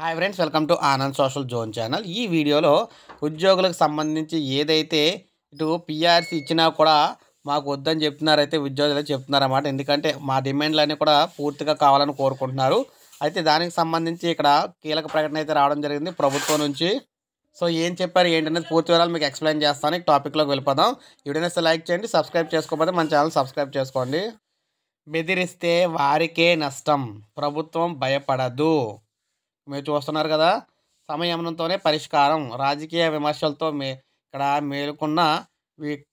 hi friends welcome to Anand social zone channel ఈ వీడియోలో ఉద్యోగులకు సంబంధించి ఏదైతే ఇటు పిఆర్సీ ఇచ్చినా కూడా మాకు వద్దని చెప్తున్నారైతే ఉద్యోగులు చెప్తున్నారన్నమాట ఎందుకంటే మా డిమాండ్లన్నీ కూడా పూర్తిగా కావాలని కోరుకుంటున్నారు అయితే దానికి సంబంధించి ఇక్కడ కీలక ప్రకటన అయితే రావడం జరిగింది ప్రభుత్వం నుంచి సో ఏం చెప్పారు ఏంటనేది పూర్తి వివరాలు మీకు ఎక్స్ప్లెయిన్ చేస్తాను ఈ టాపిక్లోకి వెళ్ళిపోదాం వీడియోనేస్తే లైక్ చేయండి సబ్స్క్రైబ్ చేసుకోకపోతే మన ఛానల్ సబ్స్క్రైబ్ చేసుకోండి బెదిరిస్తే వారికే నష్టం ప్రభుత్వం భయపడదు మీరు చూస్తున్నారు కదా సమయంతోనే పరిష్కారం రాజకీయ విమర్శలతో మే ఇక్కడ మేలుకున్న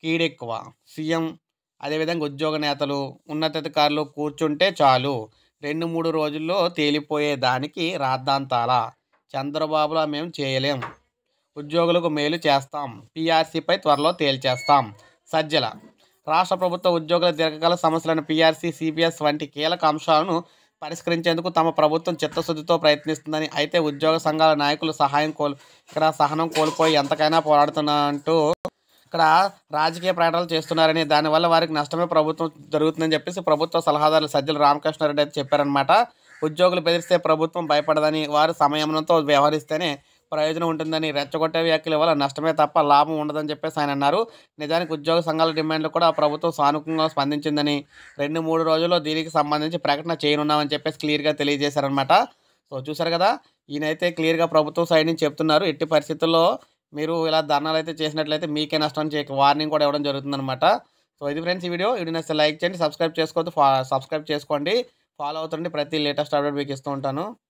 కీడెక్కువ సీఎం అదేవిధంగా ఉద్యోగ నేతలు ఉన్నతాధికారులు కూర్చుంటే చాలు రెండు మూడు రోజుల్లో తేలిపోయే దానికి రాద్ధాంతాల చంద్రబాబులా మేము చేయలేం ఉద్యోగులకు మేలు చేస్తాం పీఆర్సీపై త్వరలో తేల్చేస్తాం సజ్జల రాష్ట్ర ప్రభుత్వ ఉద్యోగుల దీర్ఘకాల సమస్యలను పిఆర్సీ సిపిఎస్ వంటి కీలక అంశాలను పరిష్కరించేందుకు తమ ప్రభుత్వం చిత్తశుద్ధితో ప్రయత్నిస్తుందని అయితే ఉద్యోగ సంఘాల నాయకులు సహాయం కోల్ ఇక్కడ సహనం కోల్పోయి ఎంతకైనా అంటూ ఇక్కడ రాజకీయ ప్రకటనలు చేస్తున్నారని దానివల్ల వారికి నష్టమే ప్రభుత్వం జరుగుతుందని చెప్పేసి ప్రభుత్వ సలహాదారులు సజ్జలు రామకృష్ణారెడ్డి అయితే చెప్పారనమాట ఉద్యోగులు బెదిరిస్తే ప్రభుత్వం భయపడదని వారు సమయంతో వ్యవహరిస్తేనే ప్రయోజనం ఉంటుందని రెచ్చగొట్టే వ్యాఖ్యలు వల్ల నష్టమే తప్ప లాభం ఉండదని చెప్పేసి ఆయన అన్నారు నిజానికి ఉద్యోగ సంఘాల డిమాండ్లు కూడా ప్రభుత్వం సానుకూలంగా స్పందించిందని రెండు మూడు రోజుల్లో దీనికి సంబంధించి ప్రకటన చేయనున్నామని చెప్పేసి క్లియర్గా తెలియజేశారనమాట సో చూసారు కదా ఈయనైతే క్లియర్గా ప్రభుత్వం సైడ్ నుంచి చెప్తున్నారు ఎట్టి పరిస్థితుల్లో మీరు ఇలా ధర్నాలు అయితే చేసినట్లయితే మీకే నష్టం చేయక వార్నింగ్ కూడా ఇవ్వడం జరుగుతుందనమాట సో ఇది ఫ్రెండ్స్ ఈ వీడియో వీడియో నచ్చితే లైక్ చేయండి సబ్స్క్రైబ్ చేసుకోవద్దు సబ్స్క్రైబ్ చేసుకోండి ఫాలో అవుతుండండి ప్రతి లేటెస్ట్ అప్డేట్ మీకు ఇస్తూ ఉంటాను